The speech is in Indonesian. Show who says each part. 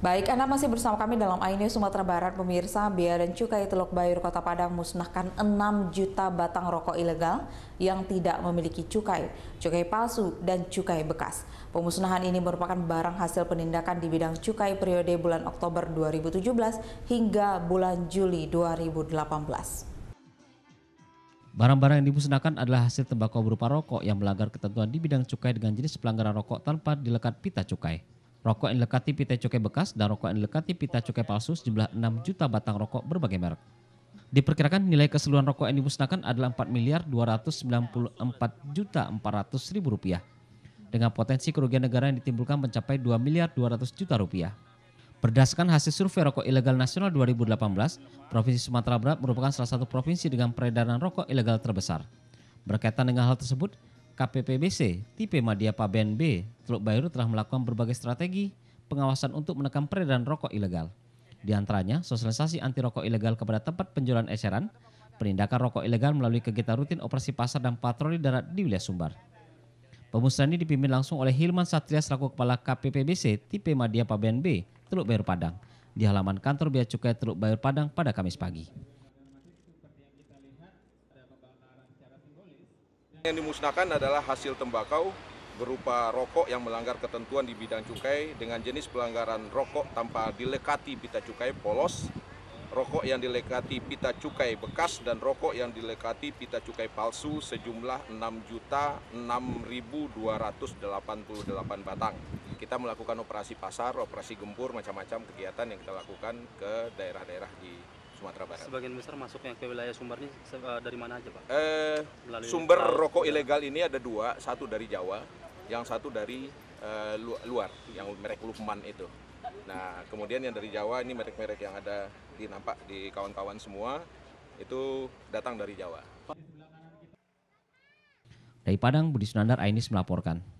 Speaker 1: Baik, Anda masih bersama kami dalam AINE Sumatera Barat, pemirsa. Bea dan Cukai Teluk Bayur Kota Padang musnahkan 6 juta batang rokok ilegal yang tidak memiliki cukai, cukai palsu, dan cukai bekas. Pemusnahan ini merupakan barang hasil penindakan di bidang cukai periode bulan Oktober 2017 hingga bulan Juli 2018.
Speaker 2: Barang-barang yang dimusnahkan adalah hasil tembakau berupa rokok yang melanggar ketentuan di bidang cukai dengan jenis pelanggaran rokok tanpa dilekat pita cukai. Rokok yang dilekati pita cukai bekas dan rokok yang dilekati pita cukai palsu sejumlah 6 juta batang rokok berbagai merek. Diperkirakan nilai keseluruhan rokok yang dimusnahkan adalah 4 miliar 294 juta 400 ribu rupiah dengan potensi kerugian negara yang ditimbulkan mencapai 2 miliar 200 juta rupiah. Berdasarkan hasil survei rokok ilegal nasional 2018, Provinsi Sumatera Barat merupakan salah satu provinsi dengan peredaran rokok ilegal terbesar. Berkaitan dengan hal tersebut, KPPBC, Tipe Madia Paben B, Teluk Bayuru telah melakukan berbagai strategi pengawasan untuk menekan peredaran rokok ilegal. Di antaranya, sosialisasi anti rokok ilegal kepada tempat penjualan eceran, penindakan rokok ilegal melalui kegiatan rutin operasi pasar dan patroli darat di wilayah Sumbar. Pemusnahan ini dipimpin langsung oleh Hilman Satria selaku Kepala KPPBC Tipe Madia Paben B, Teluk Bayur Padang, di halaman kantor Bea Cukai Teluk Bayur Padang pada Kamis pagi.
Speaker 3: Yang dimusnahkan adalah hasil tembakau berupa rokok yang melanggar ketentuan di bidang cukai dengan jenis pelanggaran rokok tanpa dilekati pita cukai polos, rokok yang dilekati pita cukai bekas dan rokok yang dilekati pita cukai palsu sejumlah 6.6.288 batang. Kita melakukan operasi pasar, operasi gempur, macam-macam kegiatan yang kita lakukan ke daerah-daerah di Sumatera Barat. Sebagian besar masuknya ke
Speaker 2: wilayah ini eh, dari mana aja, Pak?
Speaker 3: Eh, sumber laut, rokok ya. ilegal ini ada dua, satu dari Jawa, yang satu dari uh, luar, yang merek Lukman itu. Nah, kemudian yang dari Jawa ini merek-merek yang ada di nampak di kawan-kawan semua itu datang dari Jawa.
Speaker 2: Dari Padang, Budi Sunandar, Ainis melaporkan.